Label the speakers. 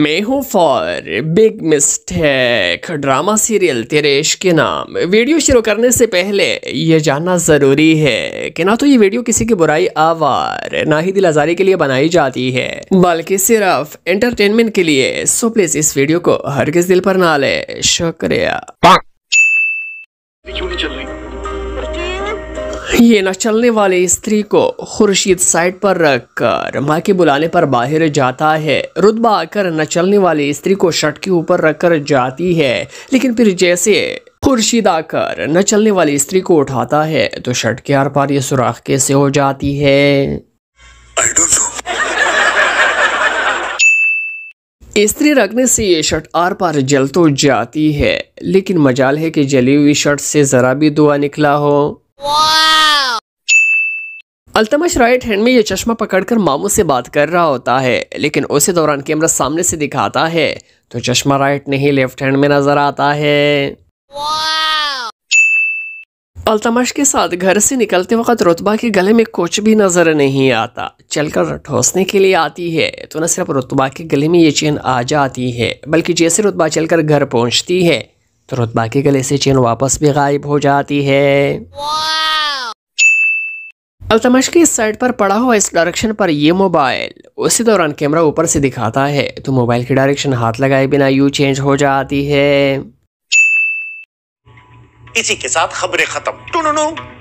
Speaker 1: मैं हूँ for big mistake drama serial Tere Ishq के नाम वीडियो शुरू करने से पहले ये जानना ज़रूरी है कि ना तो ये वीडियो किसी की बुराई आवार ना ही दिल आजारी के लिए बनाई जाती है बल्कि सिर्फ एंटरटेनमेंट के लिए सो प्लीज़ इस वीडियो को हर किस दिल पर ना ले शुक्रिया ये न चलने वाले स्त्री को खुर्शीद साइड पर रख कर माँ के बुलाने पर बाहर जाता है रुतबा आकर न चलने वाली स्त्री को शर्ट के ऊपर रख कर जाती है लेकिन फिर जैसे खुर्शीद आकर न चलने वाली स्त्री को उठाता है तो शर्ट के आर पार ये सुराख कैसे हो जाती है स्त्री रखने से ये शर्ट आर पार जल तो जाती है लेकिन मजाल है कि जली हुई शर्ट से जरा भी दुआ निकला हो अल्तमश राइट हैंड में ये चश्मा पकड़कर मामू से बात कर रहा होता है लेकिन उसी दौरान कैमरा सामने से दिखाता है तो चश्मा राइट नहीं लेफ्ट हैंड में नजर आता है अल्तमश के साथ घर से निकलते वक्त रुतबा के गले में कुछ भी नजर नहीं आता चलकर ठोसने के लिए आती है तो न सिर्फ रुतबा के गले में ये चेन आ जाती है बल्कि जैसे रुतबा चलकर घर पहुंचती है तो रुतबा के गले से चेन वापस भी गायब हो जाती है अल्तमश की साइड पर पड़ा हुआ इस डायरेक्शन पर ये मोबाइल उसी दौरान कैमरा ऊपर से दिखाता है तो मोबाइल की डायरेक्शन हाथ लगाए बिना यू चेंज हो जाती है
Speaker 2: इसी के साथ खबरें खत्म